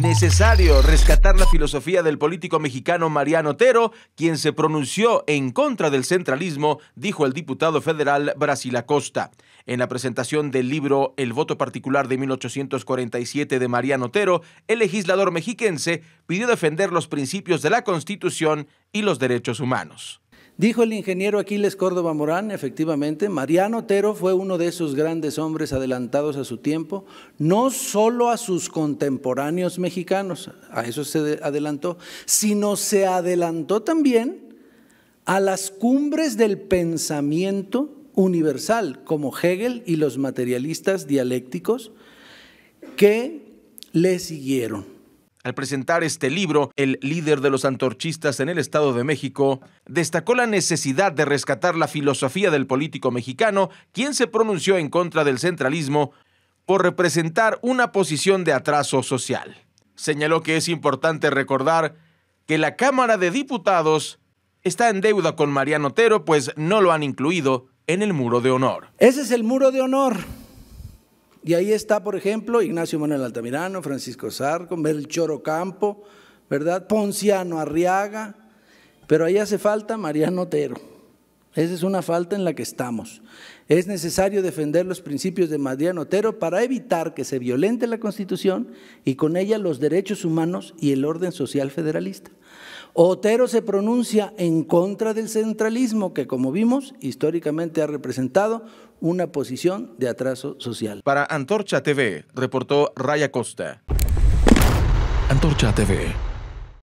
Necesario rescatar la filosofía del político mexicano Mariano Otero, quien se pronunció en contra del centralismo, dijo el diputado federal Brasil Acosta. En la presentación del libro El voto particular de 1847 de Mariano Otero, el legislador mexiquense pidió defender los principios de la Constitución y los derechos humanos. Dijo el ingeniero Aquiles Córdoba Morán, efectivamente, Mariano Otero fue uno de esos grandes hombres adelantados a su tiempo, no solo a sus contemporáneos mexicanos, a eso se adelantó, sino se adelantó también a las cumbres del pensamiento universal, como Hegel y los materialistas dialécticos que le siguieron. Al presentar este libro, el líder de los antorchistas en el Estado de México destacó la necesidad de rescatar la filosofía del político mexicano, quien se pronunció en contra del centralismo por representar una posición de atraso social. Señaló que es importante recordar que la Cámara de Diputados está en deuda con Mariano Otero, pues no lo han incluido en el muro de honor. Ese es el muro de honor y ahí está, por ejemplo, Ignacio Manuel Altamirano, Francisco Zarco, Melchor Ocampo, ¿verdad? Ponciano Arriaga, pero ahí hace falta Mariano Otero. Esa es una falta en la que estamos. Es necesario defender los principios de Mariano Otero para evitar que se violente la Constitución y con ella los derechos humanos y el orden social federalista. Otero se pronuncia en contra del centralismo que, como vimos, históricamente ha representado una posición de atraso social. Para Antorcha TV, reportó Raya Costa. Antorcha TV.